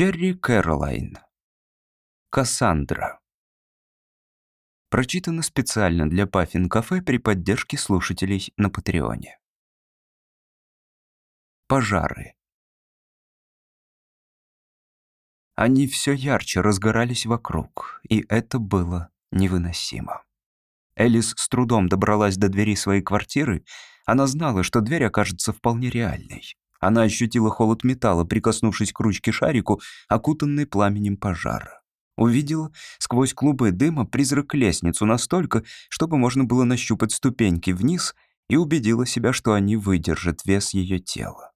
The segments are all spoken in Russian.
Черри Кэролайн. Кассандра. Прочитано специально для Паффин Кафе при поддержке слушателей на Патреоне. Пожары. Они все ярче разгорались вокруг, и это было невыносимо. Элис с трудом добралась до двери своей квартиры. Она знала, что дверь окажется вполне реальной. Она ощутила холод металла, прикоснувшись к ручке шарику, окутанной пламенем пожара. Увидела сквозь клубы дыма призрак лестницу настолько, чтобы можно было нащупать ступеньки вниз, и убедила себя, что они выдержат вес ее тела.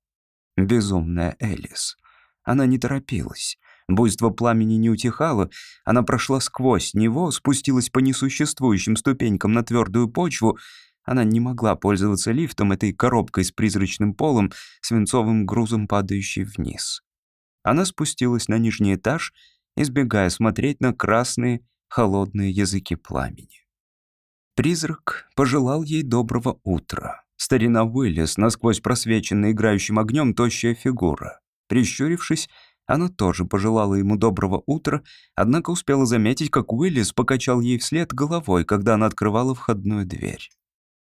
Безумная Элис. Она не торопилась. Буйство пламени не утихало, она прошла сквозь него, спустилась по несуществующим ступенькам на твердую почву, она не могла пользоваться лифтом, этой коробкой с призрачным полом, свинцовым грузом, падающей вниз. Она спустилась на нижний этаж, избегая смотреть на красные, холодные языки пламени. Призрак пожелал ей доброго утра. Старина вылез, насквозь просвеченная играющим огнем тощая фигура. Прищурившись, она тоже пожелала ему доброго утра, однако успела заметить, как Уиллис покачал ей вслед головой, когда она открывала входную дверь.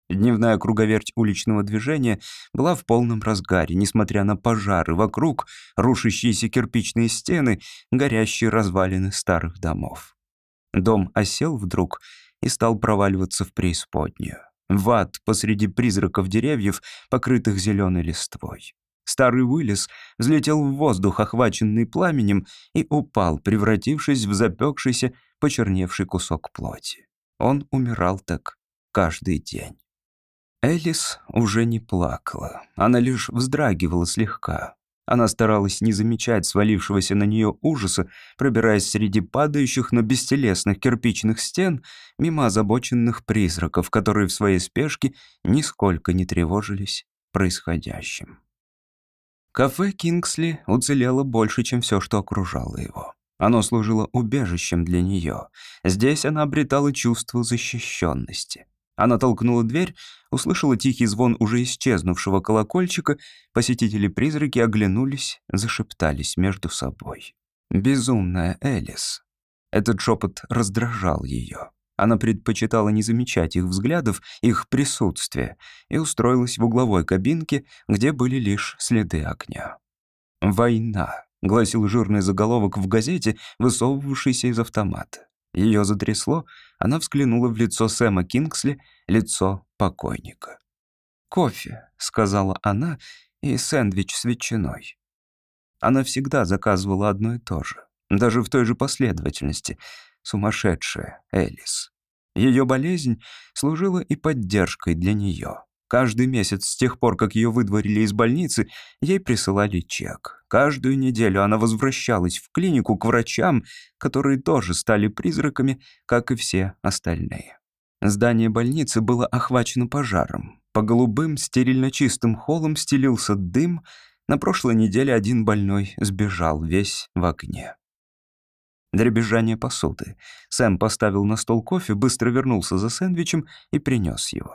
Дневная круговерть уличного движения была в полном разгаре, несмотря на пожары вокруг, рушащиеся кирпичные стены, горящие развалины старых домов. Дом осел вдруг и стал проваливаться в преисподнюю. В ад посреди призраков деревьев, покрытых зеленой листвой. Старый вылез, взлетел в воздух, охваченный пламенем, и упал, превратившись в запекшийся, почерневший кусок плоти. Он умирал так каждый день. Элис уже не плакала. Она лишь вздрагивала слегка. Она старалась не замечать свалившегося на нее ужаса, пробираясь среди падающих, но бестелесных кирпичных стен, мимо озабоченных призраков, которые в своей спешке нисколько не тревожились происходящим. Кафе Кингсли уцелело больше, чем все, что окружало его. Оно служило убежищем для нее. Здесь она обретала чувство защищенности. Она толкнула дверь, услышала тихий звон уже исчезнувшего колокольчика, посетители-призраки оглянулись, зашептались между собой. «Безумная Элис». Этот шепот раздражал ее. Она предпочитала не замечать их взглядов, их присутствие, и устроилась в угловой кабинке, где были лишь следы огня. «Война», — гласил жирный заголовок в газете, высовывавшийся из автомата. Ее затрясло, она взглянула в лицо Сэма Кингсли, лицо покойника. «Кофе», — сказала она, — «и сэндвич с ветчиной». Она всегда заказывала одно и то же, даже в той же последовательности. Сумасшедшая Элис. Ее болезнь служила и поддержкой для нее. Каждый месяц с тех пор, как ее выдворили из больницы, ей присылали чек. Каждую неделю она возвращалась в клинику к врачам, которые тоже стали призраками, как и все остальные. Здание больницы было охвачено пожаром. По голубым, стерильно чистым холлам стелился дым. На прошлой неделе один больной сбежал весь в огне. Дребезжание посуды. Сэм поставил на стол кофе, быстро вернулся за сэндвичем и принес его.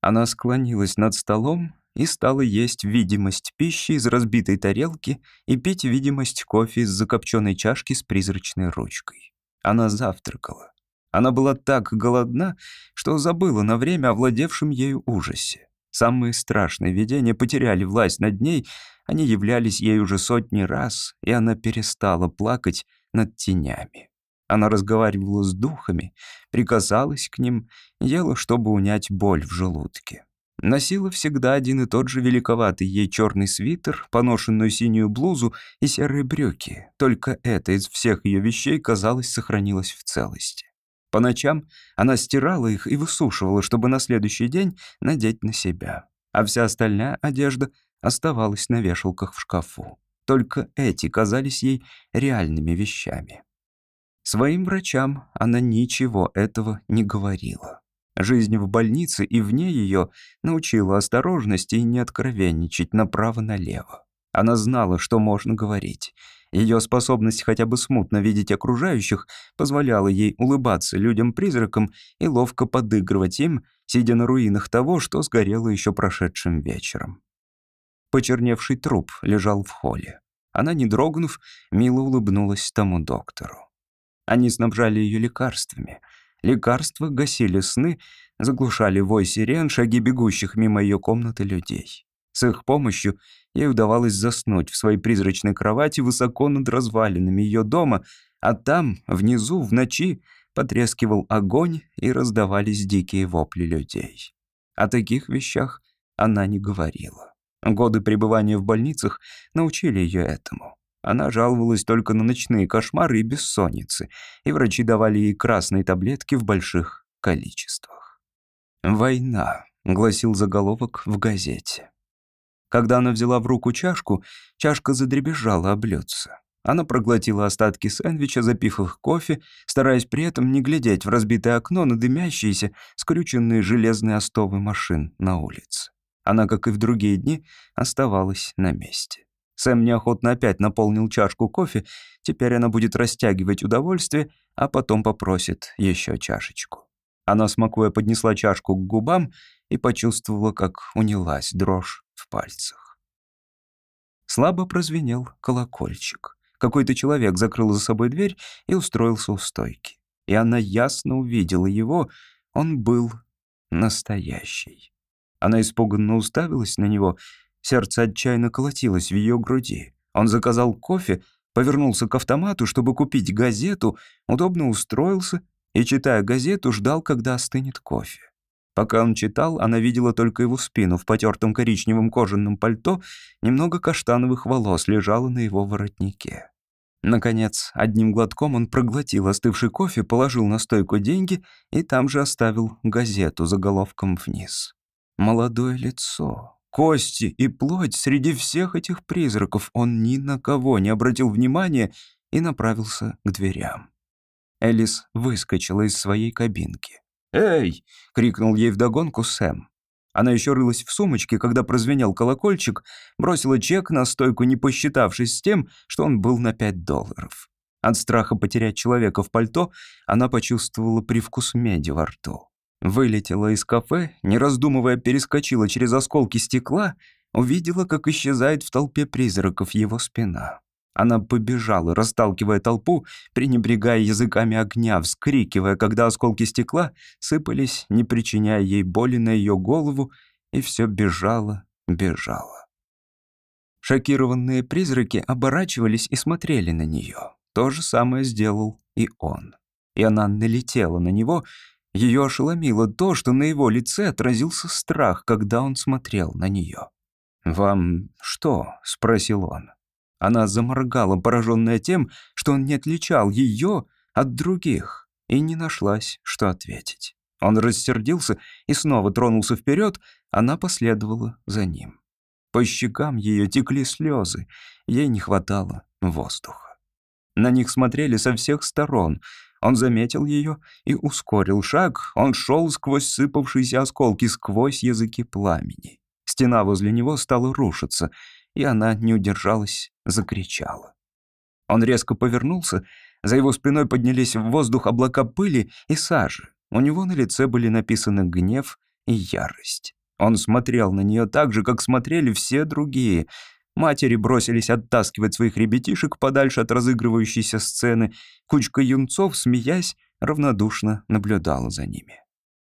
Она склонилась над столом и стала есть видимость пищи из разбитой тарелки и пить видимость кофе из закопченной чашки с призрачной ручкой. Она завтракала. Она была так голодна, что забыла на время о владевшем ею ужасе. Самые страшные видения потеряли власть над ней, они являлись ей уже сотни раз, и она перестала плакать над тенями. Она разговаривала с духами, прикасалась к ним, ела, чтобы унять боль в желудке. Носила всегда один и тот же великоватый ей черный свитер, поношенную синюю блузу и серые брюки. Только это из всех ее вещей, казалось, сохранилось в целости. По ночам она стирала их и высушивала, чтобы на следующий день надеть на себя. А вся остальная одежда оставалась на вешалках в шкафу. Только эти казались ей реальными вещами. Своим врачам она ничего этого не говорила. Жизнь в больнице и вне ее научила осторожности и не откровенничать направо-налево. Она знала, что можно говорить. Ее способность хотя бы смутно видеть окружающих позволяла ей улыбаться людям-призракам и ловко подыгрывать им, сидя на руинах того, что сгорело еще прошедшим вечером. Почерневший труп лежал в холле. Она, не дрогнув, мило улыбнулась тому доктору. Они снабжали ее лекарствами. Лекарства гасили сны, заглушали вой сирен, шаги бегущих мимо ее комнаты людей. С их помощью ей удавалось заснуть в своей призрачной кровати высоко над развалинами ее дома, а там, внизу, в ночи, потрескивал огонь и раздавались дикие вопли людей. О таких вещах она не говорила. Годы пребывания в больницах научили ее этому. Она жаловалась только на ночные кошмары и бессонницы, и врачи давали ей красные таблетки в больших количествах. «Война», — гласил заголовок в газете. Когда она взяла в руку чашку, чашка задребезжала об Она проглотила остатки сэндвича, запив их кофе, стараясь при этом не глядеть в разбитое окно на дымящиеся, скрюченные железные остовы машин на улице. Она, как и в другие дни, оставалась на месте. Сэм неохотно опять наполнил чашку кофе, теперь она будет растягивать удовольствие, а потом попросит еще чашечку. Она, смакуя, поднесла чашку к губам и почувствовала, как унялась дрожь в пальцах. Слабо прозвенел колокольчик. Какой-то человек закрыл за собой дверь и устроился у стойки. И она ясно увидела его, он был настоящий. Она испуганно уставилась на него — Сердце отчаянно колотилось в ее груди. Он заказал кофе, повернулся к автомату, чтобы купить газету, удобно устроился и, читая газету, ждал, когда остынет кофе. Пока он читал, она видела только его спину в потертом коричневом кожаном пальто, немного каштановых волос лежало на его воротнике. Наконец, одним глотком он проглотил остывший кофе, положил на стойку деньги и там же оставил газету заголовком вниз. «Молодое лицо», кости и плоть среди всех этих призраков он ни на кого не обратил внимания и направился к дверям. Элис выскочила из своей кабинки. «Эй!» — крикнул ей вдогонку Сэм. Она еще рылась в сумочке, когда прозвенел колокольчик, бросила чек на стойку, не посчитавшись с тем, что он был на 5 долларов. От страха потерять человека в пальто она почувствовала привкус меди во рту. Вылетела из кафе, не раздумывая перескочила через осколки стекла, увидела, как исчезает в толпе призраков его спина. Она побежала, расталкивая толпу, пренебрегая языками огня, вскрикивая, когда осколки стекла сыпались, не причиняя ей боли на ее голову, и все бежала, бежала. Шокированные призраки оборачивались и смотрели на нее. То же самое сделал и он. И она налетела на него, ее ошеломило то, что на его лице отразился страх, когда он смотрел на нее. «Вам что?» — спросил он. Она заморгала, пораженная тем, что он не отличал ее от других, и не нашлась, что ответить. Он рассердился и снова тронулся вперед, она последовала за ним. По щекам ее текли слезы, ей не хватало воздуха. На них смотрели со всех сторон — он заметил ее и ускорил шаг. Он шел сквозь сыпавшиеся осколки, сквозь языки пламени. Стена возле него стала рушиться, и она не удержалась, закричала. Он резко повернулся, за его спиной поднялись в воздух облака пыли и сажи. У него на лице были написаны гнев и ярость. Он смотрел на нее так же, как смотрели все другие — Матери бросились оттаскивать своих ребятишек подальше от разыгрывающейся сцены. Кучка юнцов, смеясь, равнодушно наблюдала за ними.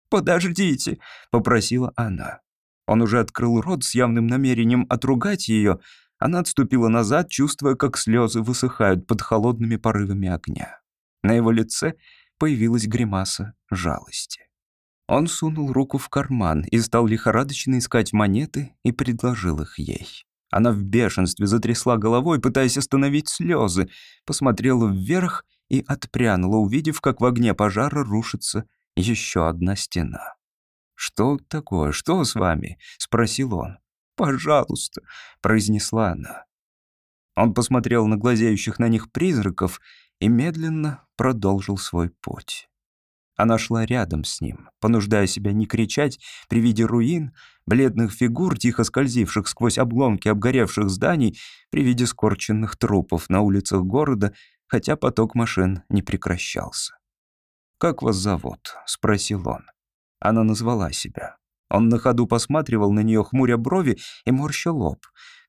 «Подождите!» — попросила она. Он уже открыл рот с явным намерением отругать ее. Она отступила назад, чувствуя, как слезы высыхают под холодными порывами огня. На его лице появилась гримаса жалости. Он сунул руку в карман и стал лихорадочно искать монеты и предложил их ей. Она в бешенстве затрясла головой, пытаясь остановить слезы, посмотрела вверх и отпрянула, увидев, как в огне пожара рушится еще одна стена. «Что такое? Что с вами?» — спросил он. «Пожалуйста», — произнесла она. Он посмотрел на глазеющих на них призраков и медленно продолжил свой путь. Она шла рядом с ним, понуждая себя не кричать при виде руин — бледных фигур, тихо скользивших сквозь обломки обгоревших зданий при виде скорченных трупов на улицах города, хотя поток машин не прекращался. «Как вас зовут?» — спросил он. Она назвала себя. Он на ходу посматривал на нее, хмуря брови и морща лоб.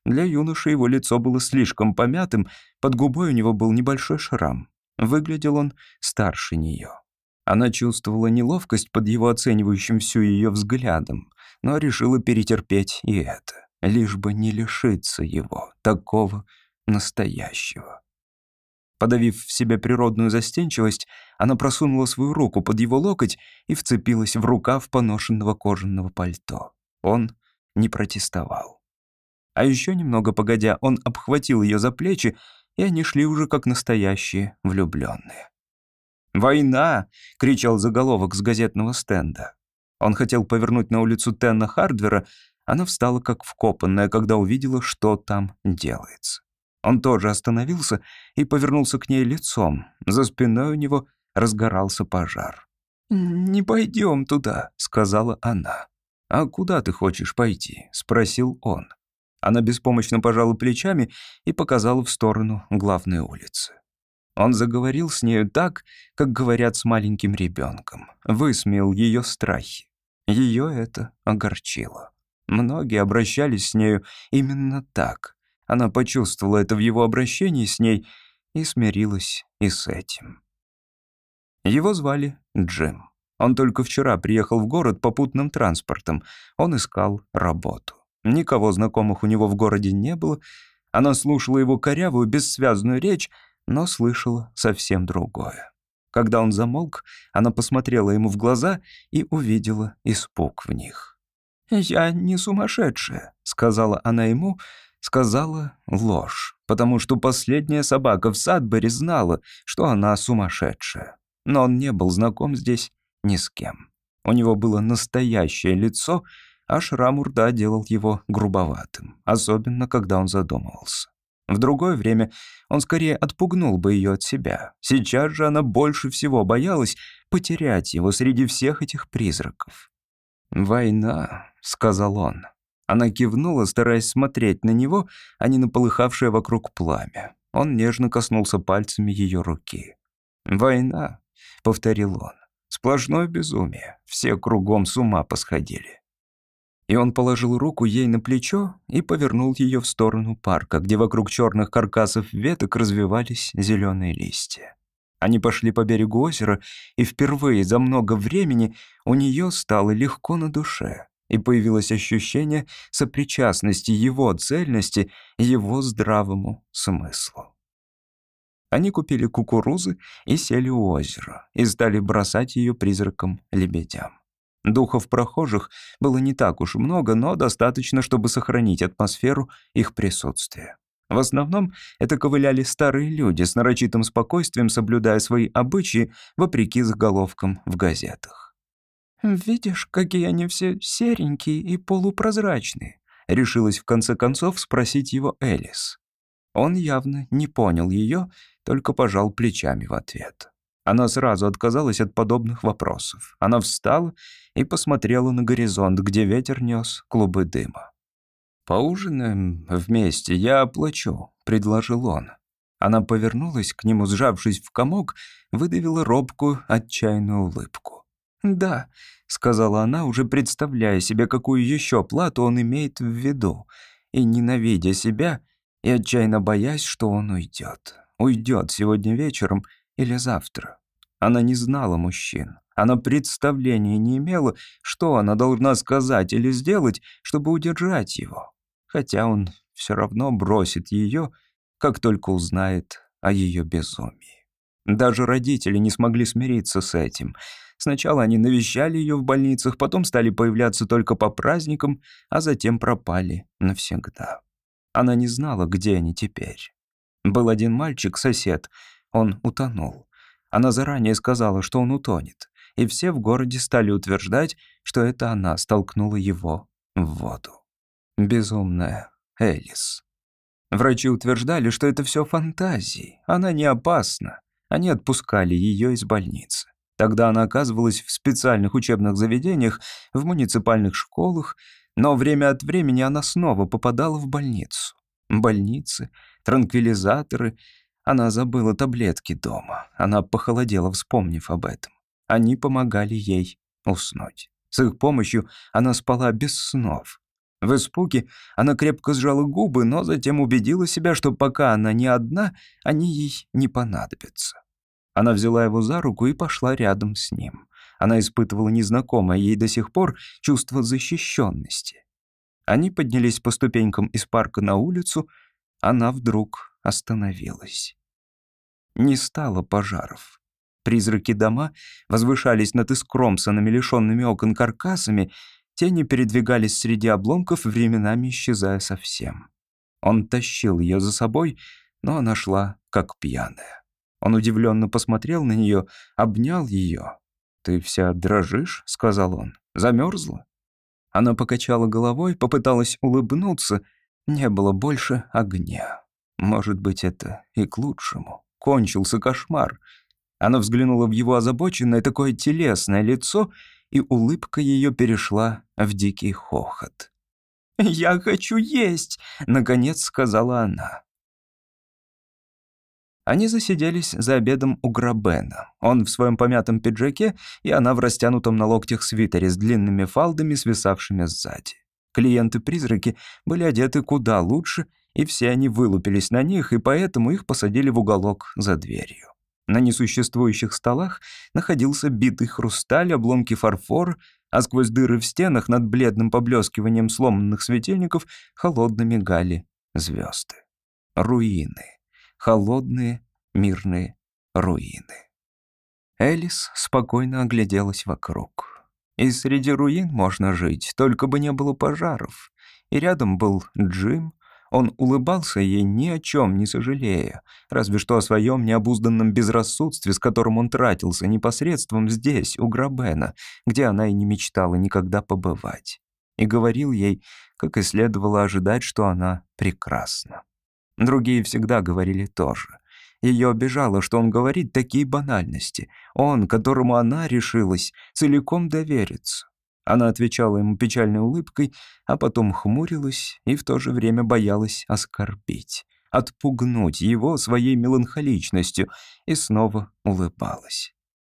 Для юноши его лицо было слишком помятым, под губой у него был небольшой шрам. Выглядел он старше нее. Она чувствовала неловкость под его оценивающим всю ее взглядом но решила перетерпеть и это, лишь бы не лишиться его, такого настоящего. Подавив в себе природную застенчивость, она просунула свою руку под его локоть и вцепилась в рукав поношенного кожаного пальто. Он не протестовал. А еще немного погодя, он обхватил ее за плечи, и они шли уже как настоящие влюбленные. «Война!» — кричал заголовок с газетного стенда. Он хотел повернуть на улицу Тенна Хардвера, она встала как вкопанная, когда увидела, что там делается. Он тоже остановился и повернулся к ней лицом. За спиной у него разгорался пожар. «Не пойдем туда», — сказала она. «А куда ты хочешь пойти?» — спросил он. Она беспомощно пожала плечами и показала в сторону главной улицы. Он заговорил с нею так, как говорят с маленьким ребенком, высмеял ее страхи. Ее это огорчило. Многие обращались с нею именно так. Она почувствовала это в его обращении с ней и смирилась и с этим. Его звали Джим. Он только вчера приехал в город попутным транспортом. Он искал работу. Никого знакомых у него в городе не было. Она слушала его корявую, бессвязную речь, но слышала совсем другое. Когда он замолк, она посмотрела ему в глаза и увидела испуг в них. «Я не сумасшедшая», — сказала она ему, сказала ложь, потому что последняя собака в Садбери знала, что она сумасшедшая. Но он не был знаком здесь ни с кем. У него было настоящее лицо, а шрам урда делал его грубоватым, особенно когда он задумывался. В другое время он скорее отпугнул бы ее от себя. Сейчас же она больше всего боялась потерять его среди всех этих призраков. «Война», — сказал он. Она кивнула, стараясь смотреть на него, а не на полыхавшее вокруг пламя. Он нежно коснулся пальцами ее руки. «Война», — повторил он. «Сплошное безумие. Все кругом с ума посходили». И он положил руку ей на плечо и повернул ее в сторону парка, где вокруг черных каркасов веток развивались зеленые листья. Они пошли по берегу озера, и впервые за много времени у нее стало легко на душе, и появилось ощущение сопричастности его цельности, его здравому смыслу. Они купили кукурузы и сели у озера, и стали бросать ее призраком лебедям. Духов прохожих было не так уж много, но достаточно, чтобы сохранить атмосферу их присутствия. В основном это ковыляли старые люди с нарочитым спокойствием, соблюдая свои обычаи, вопреки заголовкам в газетах. «Видишь, какие они все серенькие и полупрозрачные», — решилась в конце концов спросить его Элис. Он явно не понял ее, только пожал плечами в ответ. Она сразу отказалась от подобных вопросов. Она встала и посмотрела на горизонт, где ветер нес клубы дыма. «Поужинаем вместе, я оплачу», — предложил он. Она повернулась к нему, сжавшись в комок, выдавила робкую, отчаянную улыбку. «Да», — сказала она, уже представляя себе, какую еще плату он имеет в виду, и ненавидя себя, и отчаянно боясь, что он уйдет. Уйдет сегодня вечером — или завтра. Она не знала мужчин. Она представления не имела, что она должна сказать или сделать, чтобы удержать его. Хотя он все равно бросит ее, как только узнает о ее безумии. Даже родители не смогли смириться с этим. Сначала они навещали ее в больницах, потом стали появляться только по праздникам, а затем пропали навсегда. Она не знала, где они теперь. Был один мальчик, сосед — он утонул. Она заранее сказала, что он утонет, и все в городе стали утверждать, что это она столкнула его в воду. Безумная Элис. Врачи утверждали, что это все фантазии, она не опасна. Они отпускали ее из больницы. Тогда она оказывалась в специальных учебных заведениях, в муниципальных школах, но время от времени она снова попадала в больницу. Больницы, транквилизаторы — она забыла таблетки дома. Она похолодела, вспомнив об этом. Они помогали ей уснуть. С их помощью она спала без снов. В испуге она крепко сжала губы, но затем убедила себя, что пока она не одна, они ей не понадобятся. Она взяла его за руку и пошла рядом с ним. Она испытывала незнакомое ей до сих пор чувство защищенности. Они поднялись по ступенькам из парка на улицу. Она вдруг остановилась. Не стало пожаров. Призраки дома возвышались над искромсанными, лишенными окон каркасами, тени передвигались среди обломков, временами исчезая совсем. Он тащил ее за собой, но она шла как пьяная. Он удивленно посмотрел на нее, обнял ее. «Ты вся дрожишь?» — сказал он. «Замерзла?» Она покачала головой, попыталась улыбнуться. Не было больше огня. Может быть, это и к лучшему. Кончился кошмар. Она взглянула в его озабоченное, такое телесное лицо, и улыбка ее перешла в дикий хохот. «Я хочу есть!» — наконец сказала она. Они засиделись за обедом у Грабена. Он в своем помятом пиджаке, и она в растянутом на локтях свитере с длинными фалдами, свисавшими сзади. Клиенты-призраки были одеты куда лучше — и все они вылупились на них, и поэтому их посадили в уголок за дверью. На несуществующих столах находился битый хрусталь, обломки фарфор, а сквозь дыры в стенах над бледным поблескиванием сломанных светильников холодно мигали звезды. Руины. Холодные, мирные руины. Элис спокойно огляделась вокруг. И среди руин можно жить, только бы не было пожаров. И рядом был Джим — он улыбался ей ни о чем не сожалея, разве что о своем необузданном безрассудстве, с которым он тратился непосредством здесь, у Грабена, где она и не мечтала никогда побывать. И говорил ей, как и следовало ожидать, что она прекрасна. Другие всегда говорили то же. Ее обижало, что он говорит такие банальности. Он, которому она решилась, целиком довериться. Она отвечала ему печальной улыбкой, а потом хмурилась и в то же время боялась оскорбить, отпугнуть его своей меланхоличностью и снова улыбалась.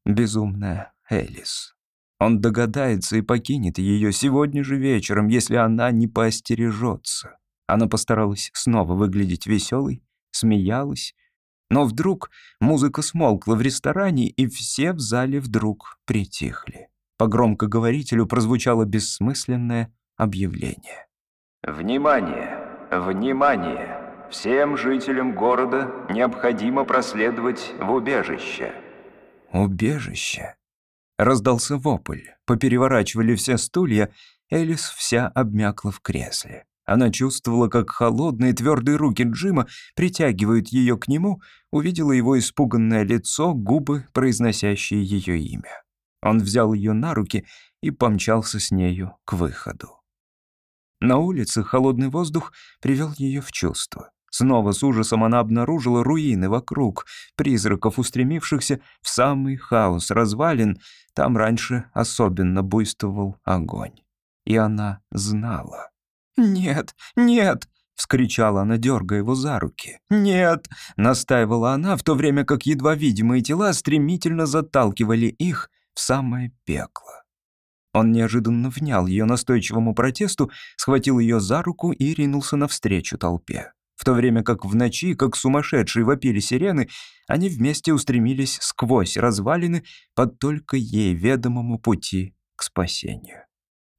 Безумная Элис. Он догадается и покинет ее сегодня же вечером, если она не поостережется. Она постаралась снова выглядеть веселой, смеялась, но вдруг музыка смолкла в ресторане, и все в зале вдруг притихли. По громкоговорителю прозвучало бессмысленное объявление. «Внимание! Внимание! Всем жителям города необходимо проследовать в убежище». «Убежище?» Раздался вопль. Попереворачивали все стулья, Элис вся обмякла в кресле. Она чувствовала, как холодные твердые руки Джима притягивают ее к нему, увидела его испуганное лицо, губы, произносящие ее имя. Он взял ее на руки и помчался с нею к выходу. На улице холодный воздух привел ее в чувство. Снова с ужасом она обнаружила руины вокруг, призраков, устремившихся в самый хаос развалин. Там раньше особенно буйствовал огонь. И она знала. «Нет, нет!» — вскричала она, дергая его за руки. «Нет!» — настаивала она, в то время как едва видимые тела стремительно заталкивали их в самое пекло. Он неожиданно внял ее настойчивому протесту, схватил ее за руку и ринулся навстречу толпе. В то время как в ночи, как сумасшедшие вопили сирены, они вместе устремились сквозь развалины под только ей ведомому пути к спасению.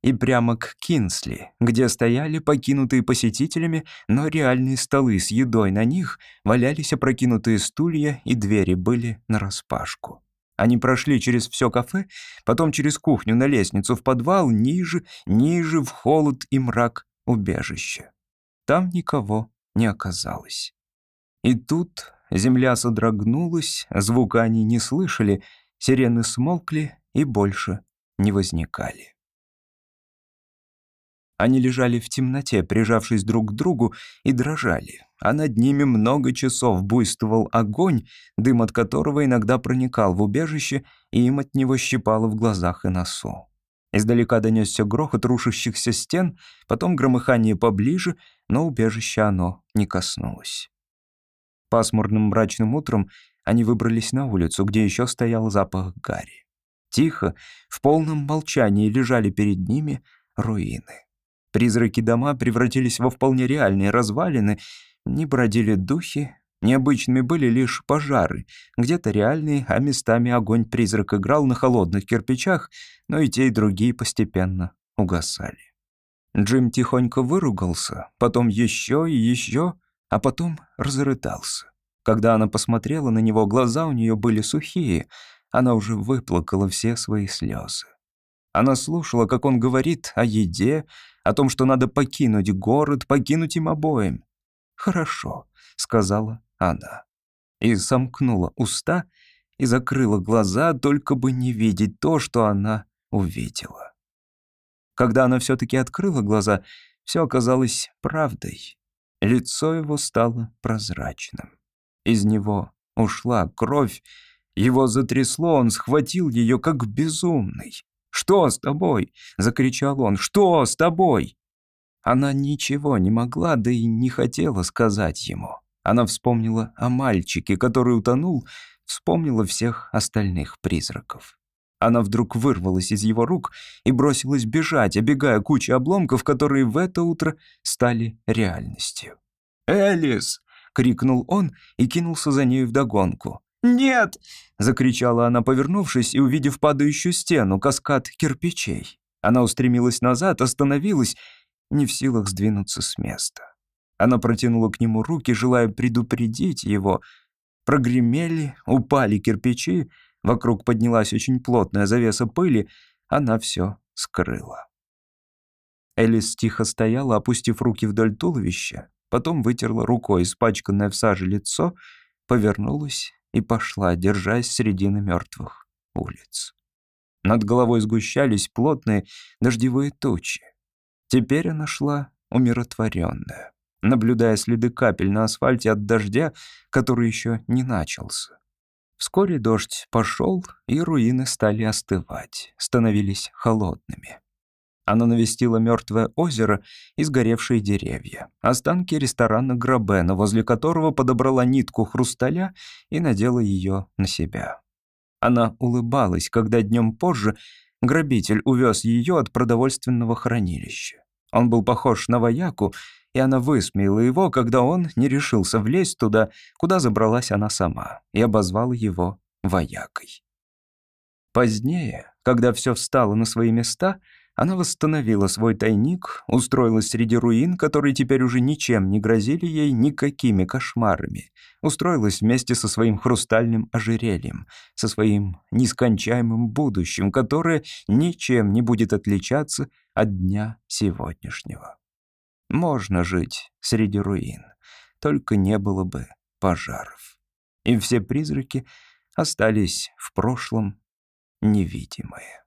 И прямо к Кинсли, где стояли покинутые посетителями, но реальные столы с едой на них, валялись опрокинутые стулья, и двери были нараспашку. Они прошли через все кафе, потом через кухню на лестницу, в подвал, ниже, ниже, в холод и мрак убежища. Там никого не оказалось. И тут земля содрогнулась, звука они не слышали, сирены смолкли и больше не возникали. Они лежали в темноте, прижавшись друг к другу, и дрожали а над ними много часов буйствовал огонь, дым от которого иногда проникал в убежище, и им от него щипало в глазах и носу. Издалека донесся грохот рушащихся стен, потом громыхание поближе, но убежище оно не коснулось. Пасмурным мрачным утром они выбрались на улицу, где еще стоял запах гари. Тихо, в полном молчании лежали перед ними руины. Призраки дома превратились во вполне реальные развалины, не бродили духи, необычными были лишь пожары, где-то реальные, а местами огонь-призрак играл на холодных кирпичах, но и те, и другие постепенно угасали. Джим тихонько выругался, потом еще и еще, а потом разрытался. Когда она посмотрела на него, глаза у нее были сухие, она уже выплакала все свои слезы. Она слушала, как он говорит о еде, о том, что надо покинуть город, покинуть им обоим. «Хорошо», — сказала она. И сомкнула уста и закрыла глаза, только бы не видеть то, что она увидела. Когда она все-таки открыла глаза, все оказалось правдой. Лицо его стало прозрачным. Из него ушла кровь, его затрясло, он схватил ее как безумный. «Что с тобой?» — закричал он. «Что с тобой?» Она ничего не могла, да и не хотела сказать ему. Она вспомнила о мальчике, который утонул, вспомнила всех остальных призраков. Она вдруг вырвалась из его рук и бросилась бежать, обегая кучу обломков, которые в это утро стали реальностью. «Элис!» — крикнул он и кинулся за нею вдогонку. «Нет!» — закричала она, повернувшись и увидев падающую стену, каскад кирпичей. Она устремилась назад, остановилась не в силах сдвинуться с места. Она протянула к нему руки, желая предупредить его. Прогремели, упали кирпичи, вокруг поднялась очень плотная завеса пыли, она все скрыла. Элис тихо стояла, опустив руки вдоль туловища, потом вытерла рукой испачканное в саже лицо, повернулась и пошла, держась середины мертвых улиц. Над головой сгущались плотные дождевые тучи. Теперь она шла умиротворенная, наблюдая следы капель на асфальте от дождя, который еще не начался. Вскоре дождь пошел, и руины стали остывать, становились холодными. Она навестила мертвое озеро и сгоревшие деревья, останки ресторана Грабена, возле которого подобрала нитку хрусталя и надела ее на себя. Она улыбалась, когда днем позже Грабитель увез ее от продовольственного хранилища. Он был похож на вояку, и она высмеяла его, когда он не решился влезть туда, куда забралась она сама, и обозвала его воякой. Позднее, когда все встало на свои места, она восстановила свой тайник, устроилась среди руин, которые теперь уже ничем не грозили ей никакими кошмарами. Устроилась вместе со своим хрустальным ожерельем, со своим нескончаемым будущим, которое ничем не будет отличаться от дня сегодняшнего. Можно жить среди руин, только не было бы пожаров. И все призраки остались в прошлом невидимые.